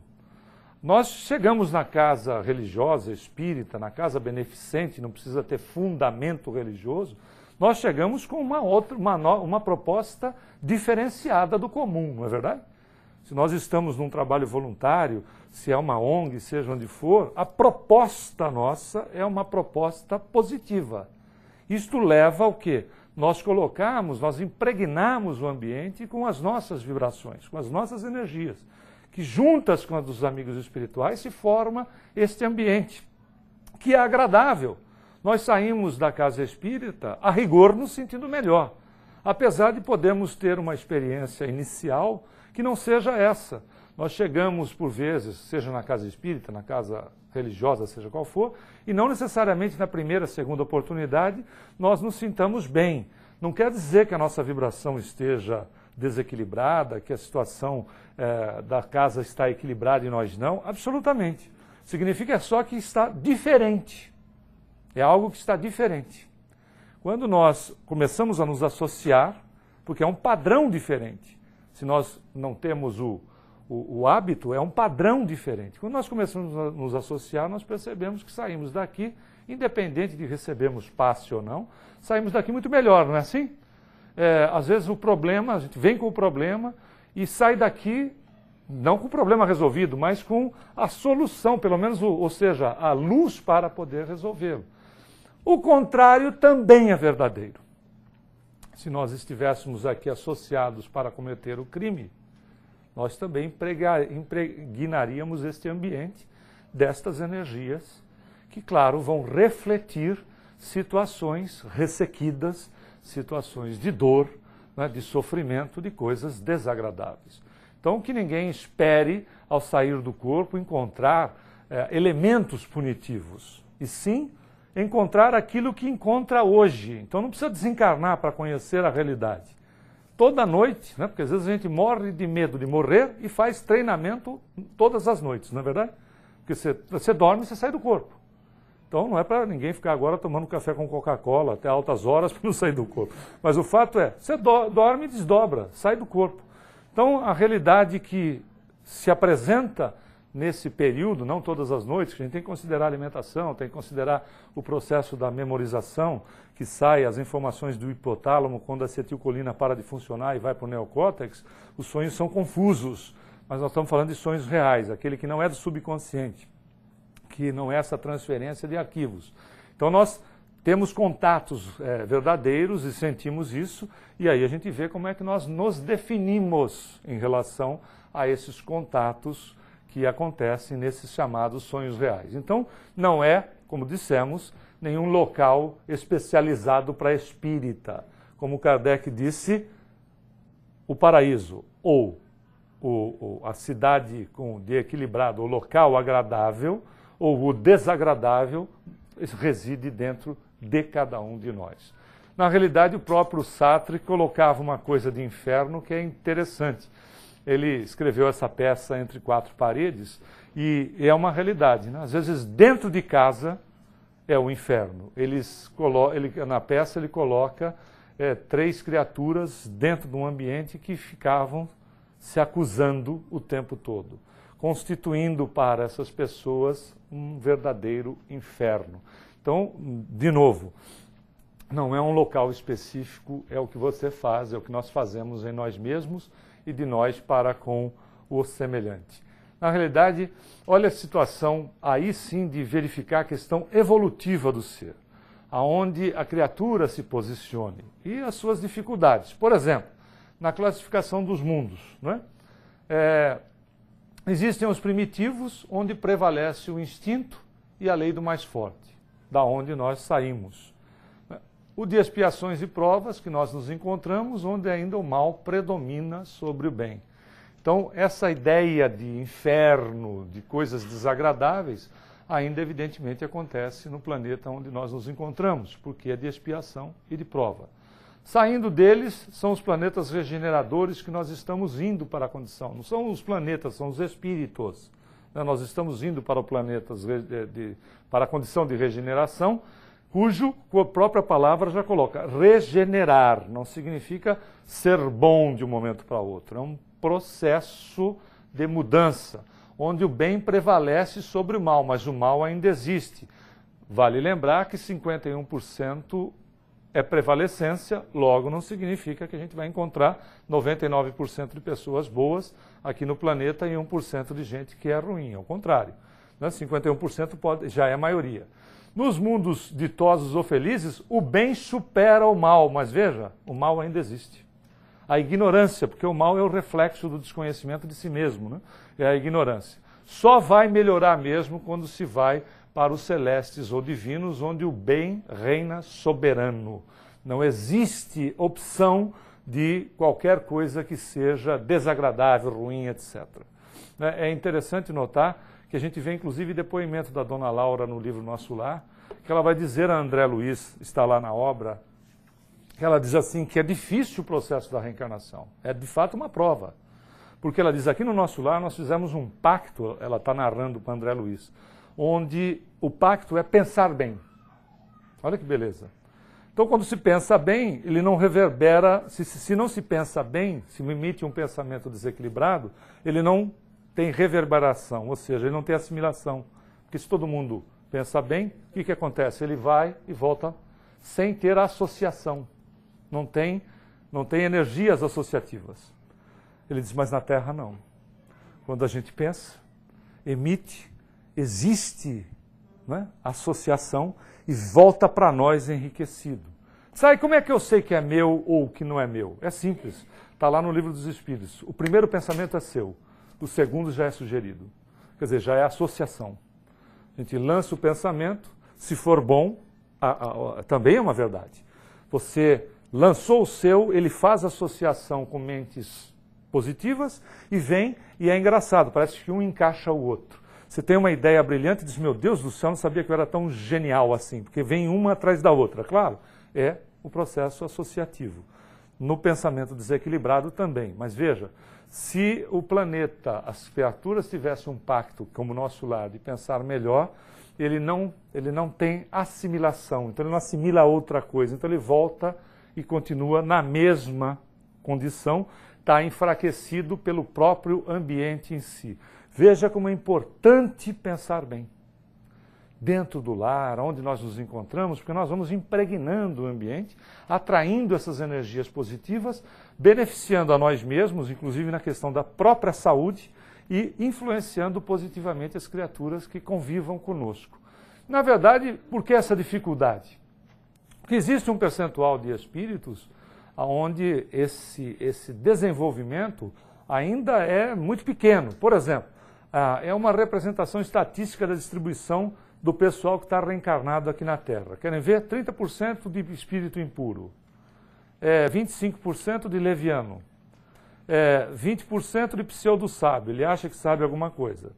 Speaker 1: Nós chegamos na casa religiosa, espírita, na casa beneficente, não precisa ter fundamento religioso, nós chegamos com uma, outra, uma, uma proposta diferenciada do comum, não é verdade? Se nós estamos num trabalho voluntário, se é uma ONG, seja onde for, a proposta nossa é uma proposta positiva. Isto leva ao quê? Nós colocamos, nós impregnamos o ambiente com as nossas vibrações, com as nossas energias, que juntas com as dos amigos espirituais se forma este ambiente, que é agradável nós saímos da casa espírita a rigor nos sentindo melhor, apesar de podermos ter uma experiência inicial que não seja essa. Nós chegamos, por vezes, seja na casa espírita, na casa religiosa, seja qual for, e não necessariamente na primeira, segunda oportunidade nós nos sintamos bem. Não quer dizer que a nossa vibração esteja desequilibrada, que a situação eh, da casa está equilibrada e nós não, absolutamente. Significa só que está diferente. É algo que está diferente. Quando nós começamos a nos associar, porque é um padrão diferente, se nós não temos o, o, o hábito, é um padrão diferente. Quando nós começamos a nos associar, nós percebemos que saímos daqui, independente de recebermos passe ou não, saímos daqui muito melhor, não é assim? É, às vezes o problema, a gente vem com o problema e sai daqui não com o problema resolvido, mas com a solução, pelo menos, ou seja, a luz para poder resolvê-lo. O contrário também é verdadeiro. Se nós estivéssemos aqui associados para cometer o crime, nós também impregnaríamos este ambiente destas energias, que, claro, vão refletir situações ressequidas, situações de dor, né, de sofrimento, de coisas desagradáveis. Então, que ninguém espere, ao sair do corpo, encontrar é, elementos punitivos, e sim encontrar aquilo que encontra hoje. Então não precisa desencarnar para conhecer a realidade. Toda noite, né? porque às vezes a gente morre de medo de morrer e faz treinamento todas as noites, não é verdade? Porque você, você dorme e você sai do corpo. Então não é para ninguém ficar agora tomando café com Coca-Cola até altas horas para não sair do corpo. Mas o fato é, você do, dorme e desdobra, sai do corpo. Então a realidade que se apresenta nesse período, não todas as noites, que a gente tem que considerar a alimentação, tem que considerar o processo da memorização, que sai as informações do hipotálamo quando a acetilcolina para de funcionar e vai para o neocórtex, os sonhos são confusos. Mas nós estamos falando de sonhos reais, aquele que não é do subconsciente, que não é essa transferência de arquivos. Então nós temos contatos é, verdadeiros e sentimos isso, e aí a gente vê como é que nós nos definimos em relação a esses contatos que acontecem nesses chamados sonhos reais. Então, não é, como dissemos, nenhum local especializado para espírita. Como Kardec disse, o paraíso ou o, o, a cidade com, de equilibrado, o local agradável ou o desagradável reside dentro de cada um de nós. Na realidade, o próprio Sartre colocava uma coisa de inferno que é interessante ele escreveu essa peça entre quatro paredes e é uma realidade. Né? Às vezes, dentro de casa é o inferno. Eles colo ele, na peça, ele coloca é, três criaturas dentro de um ambiente que ficavam se acusando o tempo todo, constituindo para essas pessoas um verdadeiro inferno. Então, de novo, não é um local específico, é o que você faz, é o que nós fazemos em nós mesmos e de nós para com o semelhante. Na realidade, olha a situação aí sim de verificar a questão evolutiva do ser, aonde a criatura se posicione e as suas dificuldades. Por exemplo, na classificação dos mundos, né? é, existem os primitivos onde prevalece o instinto e a lei do mais forte, da onde nós saímos o de expiações e provas, que nós nos encontramos, onde ainda o mal predomina sobre o bem. Então, essa ideia de inferno, de coisas desagradáveis, ainda evidentemente acontece no planeta onde nós nos encontramos, porque é de expiação e de prova. Saindo deles, são os planetas regeneradores que nós estamos indo para a condição. Não são os planetas, são os espíritos. Né? Nós estamos indo para, o planeta, eh, para a condição de regeneração cujo a própria palavra já coloca. Regenerar não significa ser bom de um momento para outro, é um processo de mudança, onde o bem prevalece sobre o mal, mas o mal ainda existe. Vale lembrar que 51% é prevalecência, logo não significa que a gente vai encontrar 99% de pessoas boas aqui no planeta e 1% de gente que é ruim, ao contrário. 51% né? pode, já é maioria. Nos mundos ditosos ou felizes, o bem supera o mal, mas veja, o mal ainda existe. A ignorância, porque o mal é o reflexo do desconhecimento de si mesmo, né? é a ignorância. Só vai melhorar mesmo quando se vai para os celestes ou divinos, onde o bem reina soberano. Não existe opção de qualquer coisa que seja desagradável, ruim, etc. É interessante notar que a gente vê inclusive depoimento da dona Laura no livro Nosso Lar, que ela vai dizer a André Luiz, está lá na obra, que ela diz assim que é difícil o processo da reencarnação. É de fato uma prova. Porque ela diz aqui no Nosso Lar nós fizemos um pacto, ela está narrando com André Luiz, onde o pacto é pensar bem. Olha que beleza. Então, quando se pensa bem, ele não reverbera. Se, se, se não se pensa bem, se emite um pensamento desequilibrado, ele não tem reverberação, ou seja, ele não tem assimilação. Porque se todo mundo pensa bem, o que, que acontece? Ele vai e volta sem ter associação. Não tem, não tem energias associativas. Ele diz, mas na Terra não. Quando a gente pensa, emite, existe né, associação e volta para nós enriquecido. Sai, como é que eu sei que é meu ou que não é meu? É simples. Está lá no livro dos Espíritos. O primeiro pensamento é seu do segundo já é sugerido. Quer dizer, já é associação. A gente lança o pensamento, se for bom, a, a, a, também é uma verdade. Você lançou o seu, ele faz associação com mentes positivas e vem, e é engraçado, parece que um encaixa o outro. Você tem uma ideia brilhante e diz: Meu Deus do céu, não sabia que eu era tão genial assim, porque vem uma atrás da outra. Claro, é o processo associativo. No pensamento desequilibrado também. Mas veja, se o planeta, as criaturas tivessem um pacto como o nosso lado e pensar melhor, ele não, ele não tem assimilação, então ele não assimila outra coisa, então ele volta e continua na mesma condição, está enfraquecido pelo próprio ambiente em si. Veja como é importante pensar bem dentro do lar, onde nós nos encontramos, porque nós vamos impregnando o ambiente, atraindo essas energias positivas, beneficiando a nós mesmos, inclusive na questão da própria saúde, e influenciando positivamente as criaturas que convivam conosco. Na verdade, por que essa dificuldade? Porque existe um percentual de espíritos onde esse, esse desenvolvimento ainda é muito pequeno. Por exemplo, ah, é uma representação estatística da distribuição do pessoal que está reencarnado aqui na Terra. Querem ver? 30% de espírito impuro, é, 25% de leviano, é, 20% de pseudo-sábio, ele acha que sabe alguma coisa.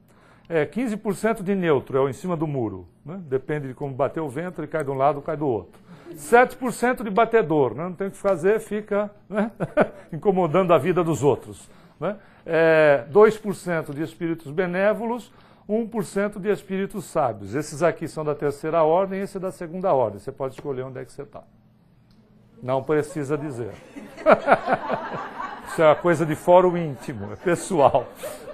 Speaker 1: É, 15% de neutro, é o em cima do muro. Né? Depende de como bater o vento, ele cai de um lado ou cai do outro. 7% de batedor, né? não tem o que fazer, fica né? incomodando a vida dos outros. Né? É, 2% de espíritos benévolos, 1% de espíritos sábios. Esses aqui são da terceira ordem, esse é da segunda ordem. Você pode escolher onde é que você está. Não precisa dizer. Isso é uma coisa de fórum íntimo, é pessoal.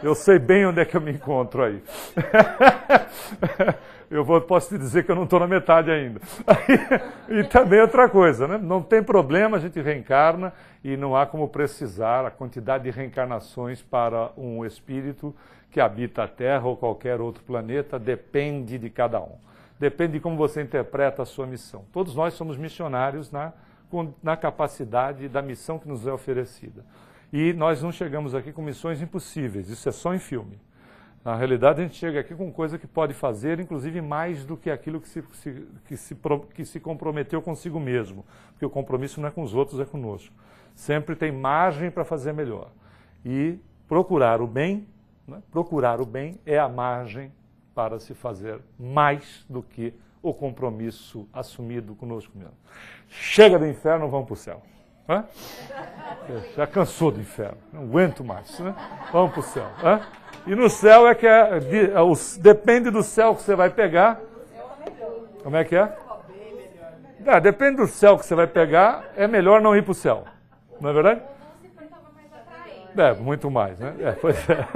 Speaker 1: Eu sei bem onde é que eu me encontro aí. eu vou, posso te dizer que eu não estou na metade ainda. e também outra coisa, né? não tem problema, a gente reencarna e não há como precisar a quantidade de reencarnações para um espírito que habita a Terra ou qualquer outro planeta, depende de cada um. Depende de como você interpreta a sua missão. Todos nós somos missionários na, na capacidade da missão que nos é oferecida. E nós não chegamos aqui com missões impossíveis, isso é só em filme. Na realidade, a gente chega aqui com coisa que pode fazer, inclusive mais do que aquilo que se, se, que, se, que se comprometeu consigo mesmo, porque o compromisso não é com os outros, é conosco. Sempre tem margem para fazer melhor. E procurar o bem, né? procurar o bem é a margem para se fazer mais do que o compromisso assumido conosco mesmo. Chega do inferno, vamos para o céu. Hã? Já cansou do inferno, não aguento mais. Né? Vamos para o céu. Hã? E no céu é que é, é depende do céu que você vai pegar. Como é que é? Ah, depende do céu que você vai pegar, é melhor não ir para o céu. Não é verdade? É, muito mais, né? É, pois é.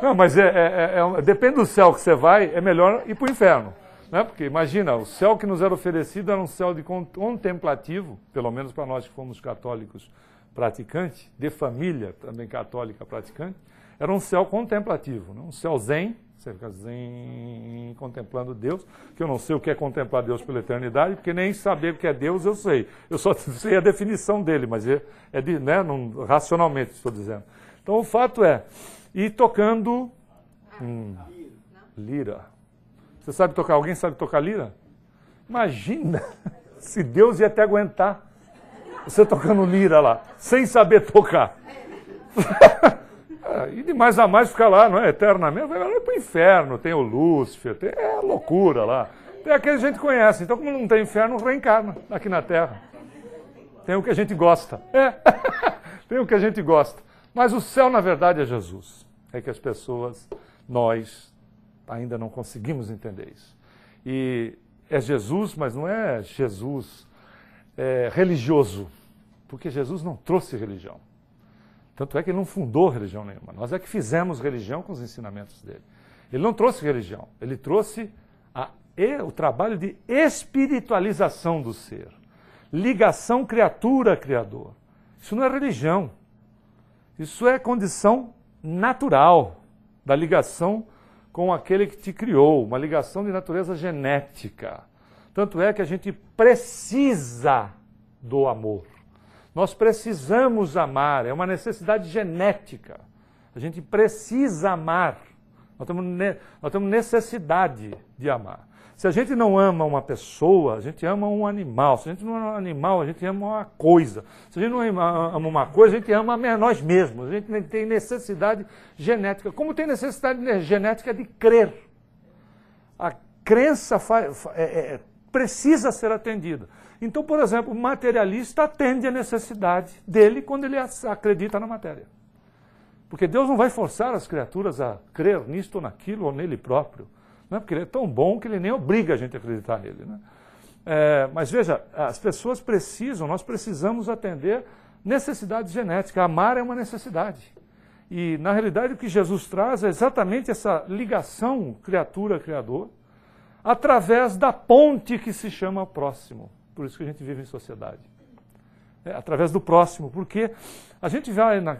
Speaker 1: Não, mas é, é, é, é depende do céu que você vai, é melhor ir para o inferno. Né? Porque imagina, o céu que nos era oferecido era um céu de contemplativo, pelo menos para nós que fomos católicos praticantes, de família também católica praticante. Era um céu contemplativo, né? um céu zen, você fica zen, contemplando Deus, que eu não sei o que é contemplar Deus pela eternidade, porque nem saber o que é Deus eu sei. Eu só sei a definição dele, mas é, é de, né, racionalmente estou dizendo. Então o fato é, e tocando hum, lira. Você sabe tocar? Alguém sabe tocar lira? Imagina se Deus ia até aguentar você tocando lira lá, sem saber tocar. Ah, e de mais a mais ficar lá, não é? Eternamente, vai lá pro inferno, tem o Lúcifer, tem é loucura lá. Tem aquele que a gente conhece, então como não tem inferno, reencarna aqui na Terra. Tem o que a gente gosta. É. tem o que a gente gosta. Mas o céu, na verdade, é Jesus. É que as pessoas, nós, ainda não conseguimos entender isso. E é Jesus, mas não é Jesus é, religioso, porque Jesus não trouxe religião. Tanto é que ele não fundou religião nenhuma. Nós é que fizemos religião com os ensinamentos dele. Ele não trouxe religião, ele trouxe a, o trabalho de espiritualização do ser. Ligação criatura-criador. Isso não é religião. Isso é condição natural da ligação com aquele que te criou, uma ligação de natureza genética. Tanto é que a gente precisa do amor. Nós precisamos amar, é uma necessidade genética. A gente precisa amar. Nós temos, nós temos necessidade de amar. Se a gente não ama uma pessoa, a gente ama um animal. Se a gente não ama um animal, a gente ama uma coisa. Se a gente não ama uma coisa, a gente ama a nós mesmos. A gente tem necessidade genética. Como tem necessidade genética de crer. A crença faz, é, é, é, precisa ser atendida. Então, por exemplo, o materialista atende a necessidade dele quando ele acredita na matéria. Porque Deus não vai forçar as criaturas a crer nisto ou naquilo ou nele próprio. é Porque ele é tão bom que ele nem obriga a gente a acreditar nele. Né? É, mas veja, as pessoas precisam, nós precisamos atender necessidade genética. Amar é uma necessidade. E, na realidade, o que Jesus traz é exatamente essa ligação criatura-criador através da ponte que se chama próximo. Por isso que a gente vive em sociedade. É, através do próximo, porque a gente vai, na,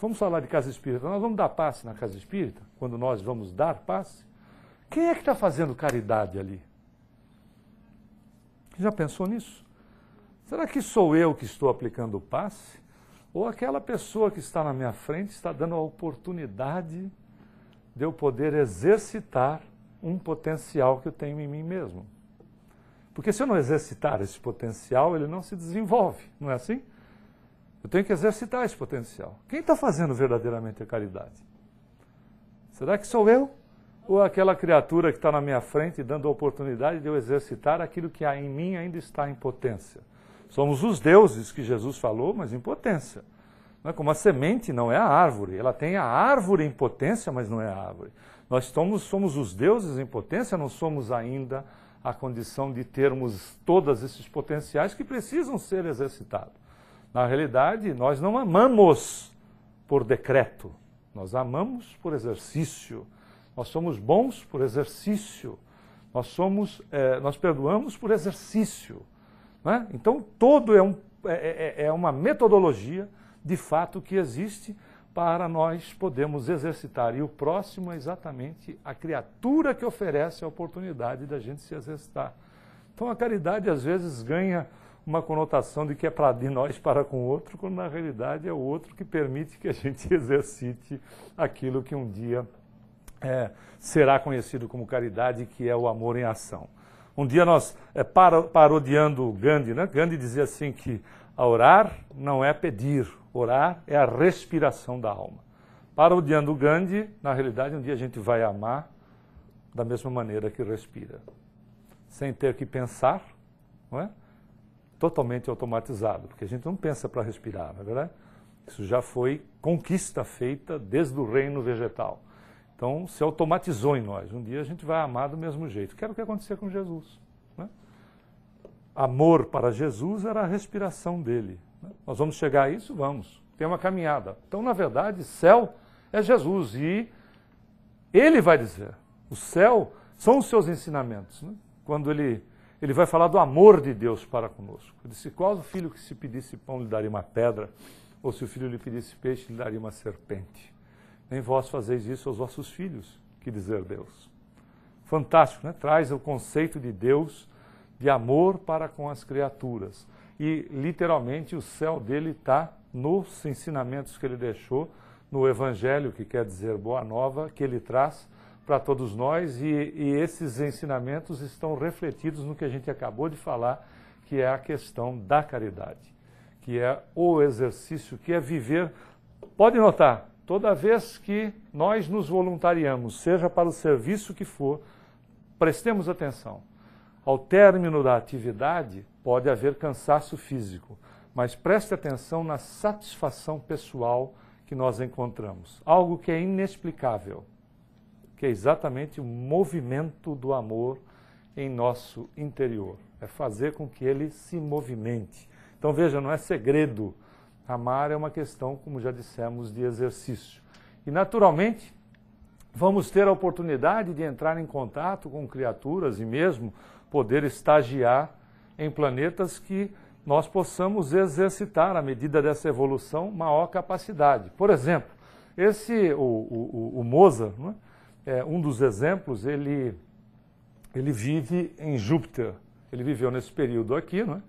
Speaker 1: vamos ah, falar de casa espírita, nós vamos dar passe na casa espírita, quando nós vamos dar passe, quem é que está fazendo caridade ali? Já pensou nisso? Será que sou eu que estou aplicando o passe? Ou aquela pessoa que está na minha frente está dando a oportunidade de eu poder exercitar um potencial que eu tenho em mim mesmo? Porque se eu não exercitar esse potencial, ele não se desenvolve, não é assim? Eu tenho que exercitar esse potencial. Quem está fazendo verdadeiramente a caridade? Será que sou eu? Ou é aquela criatura que está na minha frente dando a oportunidade de eu exercitar aquilo que há em mim ainda está em potência? Somos os deuses que Jesus falou, mas em potência. Não é como a semente não é a árvore. Ela tem a árvore em potência, mas não é a árvore. Nós somos, somos os deuses em potência, não somos ainda a condição de termos todos esses potenciais que precisam ser exercitados. Na realidade, nós não amamos por decreto, nós amamos por exercício, nós somos bons por exercício, nós, somos, é, nós perdoamos por exercício. Né? Então, todo é, um, é, é, é uma metodologia de fato que existe para nós podermos exercitar. E o próximo é exatamente a criatura que oferece a oportunidade da gente se exercitar. Então a caridade às vezes ganha uma conotação de que é para de nós para com o outro, quando na realidade é o outro que permite que a gente exercite aquilo que um dia é, será conhecido como caridade, que é o amor em ação. Um dia nós, é, parodiando Gandhi, né? Gandhi dizia assim que a orar não é pedir, Orar é a respiração da alma. Parodiando Gandhi, na realidade, um dia a gente vai amar da mesma maneira que respira, sem ter que pensar, não é? Totalmente automatizado, porque a gente não pensa para respirar, não é verdade? Isso já foi conquista feita desde o reino vegetal. Então se automatizou em nós. Um dia a gente vai amar do mesmo jeito. Que era o que aconteceu com Jesus. Né? Amor para Jesus era a respiração dele. Né? Nós vamos chegar a isso? Vamos. Tem uma caminhada. Então, na verdade, céu é Jesus e ele vai dizer. O céu são os seus ensinamentos. Né? Quando ele, ele vai falar do amor de Deus para conosco. Ele disse: Qual é o filho que se pedisse pão lhe daria uma pedra? Ou se o filho lhe pedisse peixe, lhe daria uma serpente? Nem vós fazeis isso aos vossos filhos, que dizer Deus. Fantástico, né? Traz o conceito de Deus de amor para com as criaturas e literalmente o céu dele está nos ensinamentos que ele deixou, no Evangelho, que quer dizer Boa Nova, que ele traz para todos nós e, e, esses ensinamentos estão refletidos no que a gente acabou de falar, que é a questão da caridade, que é o exercício, que é viver. Pode notar, toda vez que nós nos voluntariamos, seja para o serviço que for, prestemos atenção. Ao término da atividade, Pode haver cansaço físico, mas preste atenção na satisfação pessoal que nós encontramos. Algo que é inexplicável, que é exatamente o movimento do amor em nosso interior. É fazer com que ele se movimente. Então veja, não é segredo. Amar é uma questão, como já dissemos, de exercício. E naturalmente, vamos ter a oportunidade de entrar em contato com criaturas e mesmo poder estagiar em planetas que nós possamos exercitar, à medida dessa evolução, maior capacidade. Por exemplo, esse, o, o, o Moza, é? Né, é, um dos exemplos, ele, ele vive em Júpiter. Ele viveu nesse período aqui, né,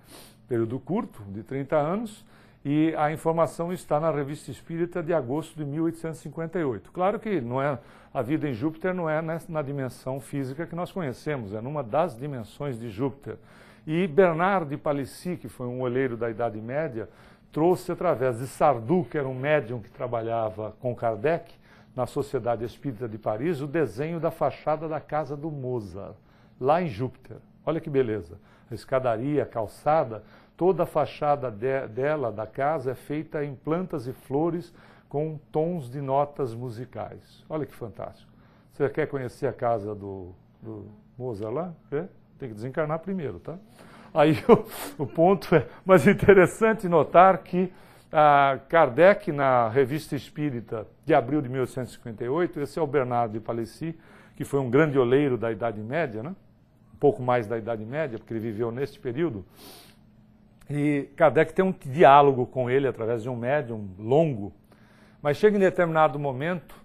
Speaker 1: período curto, de 30 anos, e a informação está na Revista Espírita de agosto de 1858. Claro que não é a vida em Júpiter não é na dimensão física que nós conhecemos, é numa das dimensões de Júpiter. E Bernardo de Palissy, que foi um olheiro da Idade Média, trouxe através de Sardou, que era um médium que trabalhava com Kardec, na Sociedade Espírita de Paris, o desenho da fachada da casa do Mozart, lá em Júpiter. Olha que beleza. A escadaria, a calçada, toda a fachada de, dela, da casa, é feita em plantas e flores com tons de notas musicais. Olha que fantástico. Você quer conhecer a casa do, do Mozart lá? É? Tem que desencarnar primeiro, tá? Aí o, o ponto é. Mas é interessante notar que a ah, Kardec, na Revista Espírita de abril de 1858, esse é o Bernardo de Palessi, que foi um grande oleiro da Idade Média, né? um pouco mais da Idade Média, porque ele viveu neste período. E Kardec tem um diálogo com ele através de um médium longo, mas chega em determinado momento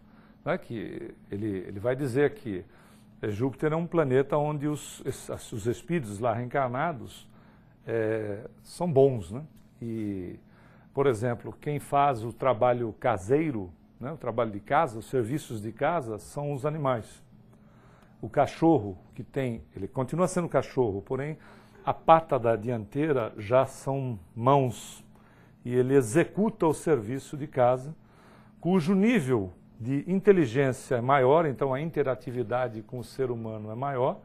Speaker 1: né, que ele, ele vai dizer que é, Júpiter é um planeta onde os, os espíritos lá reencarnados é, são bons, né? E, por exemplo, quem faz o trabalho caseiro, né, o trabalho de casa, os serviços de casa, são os animais. O cachorro que tem, ele continua sendo cachorro, porém a pata da dianteira já são mãos e ele executa o serviço de casa, cujo nível de inteligência é maior, então a interatividade com o ser humano é maior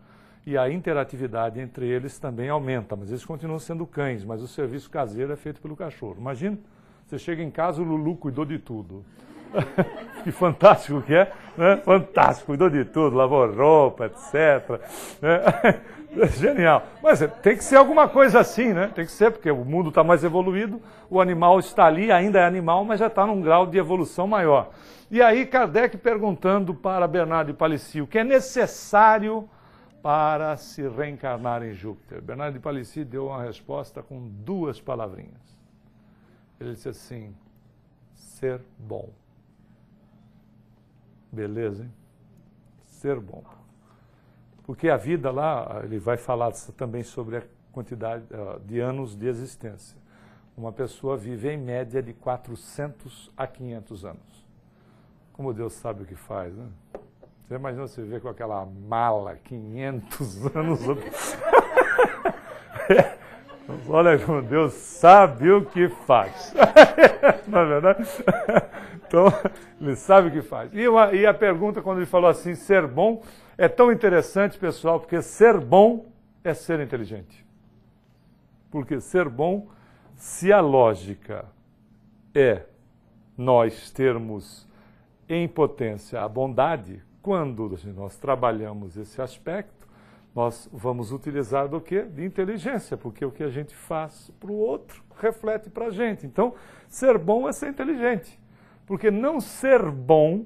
Speaker 1: e a interatividade entre eles também aumenta, mas eles continuam sendo cães, mas o serviço caseiro é feito pelo cachorro. Imagina, você chega em casa, o Lulu cuidou de tudo. que fantástico que é, né? Fantástico, cuidou de tudo, lavou roupa, etc. Genial. Mas tem que ser alguma coisa assim, né? Tem que ser, porque o mundo está mais evoluído, o animal está ali, ainda é animal, mas já está num grau de evolução maior. E aí Kardec perguntando para Bernardo de Palissy o que é necessário para se reencarnar em Júpiter. Bernardo de Palissy deu uma resposta com duas palavrinhas. Ele disse assim: ser bom. Beleza, hein? Ser bom. Porque a vida lá, ele vai falar também sobre a quantidade eh, de anos de existência. Uma pessoa vive em média de 400 a 500 anos. Como Deus sabe o que faz, né? Você imagina você viver com aquela mala 500 anos. Olha como Deus sabe o que faz. Não é verdade? Então, ele sabe o que faz. E, uma, e a pergunta, quando ele falou assim, ser bom, é tão interessante, pessoal, porque ser bom é ser inteligente. Porque ser bom, se a lógica é nós termos em potência a bondade, quando nós trabalhamos esse aspecto, nós vamos utilizar do que? De inteligência, porque o que a gente faz para o outro reflete para a gente. Então, ser bom é ser inteligente. Porque não ser bom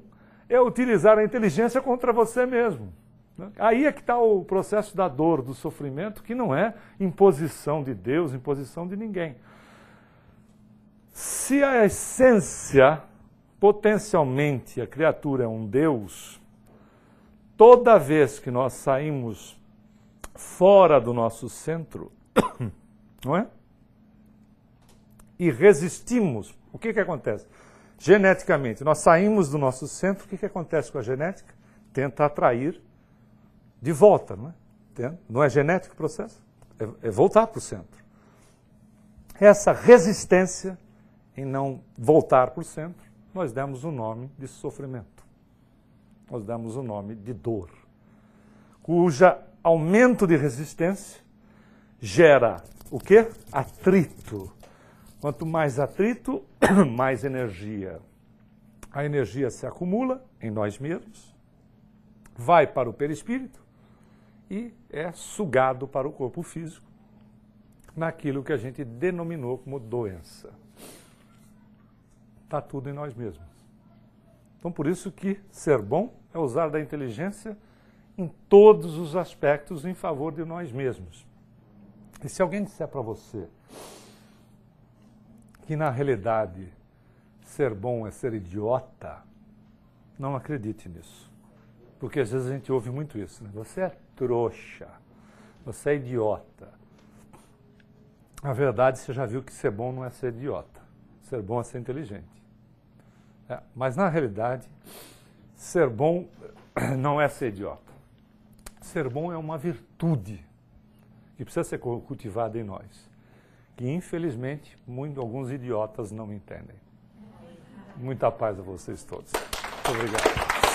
Speaker 1: é utilizar a inteligência contra você mesmo. Né? Aí é que está o processo da dor, do sofrimento, que não é imposição de Deus, imposição de ninguém. Se a essência, potencialmente, a criatura é um Deus, toda vez que nós saímos fora do nosso centro, não é? E resistimos, o que, que acontece? Geneticamente, nós saímos do nosso centro, o que, que acontece com a genética? Tenta atrair de volta, não é? Não é genético o processo? É, é voltar para o centro. Essa resistência em não voltar para o centro, nós demos o nome de sofrimento. Nós demos o nome de dor, cuja aumento de resistência gera o quê? Atrito Quanto mais atrito, mais energia. A energia se acumula em nós mesmos, vai para o perispírito e é sugado para o corpo físico, naquilo que a gente denominou como doença. Está tudo em nós mesmos. Então, por isso que ser bom é usar da inteligência em todos os aspectos em favor de nós mesmos. E se alguém disser para você que na realidade ser bom é ser idiota, não acredite nisso. Porque às vezes a gente ouve muito isso. Né? Você é trouxa, você é idiota. Na verdade, você já viu que ser bom não é ser idiota. Ser bom é ser inteligente. É, mas na realidade, ser bom não é ser idiota. Ser bom é uma virtude que precisa ser cultivada em nós que infelizmente muito, alguns idiotas não entendem. Muita paz a vocês todos. Muito obrigado.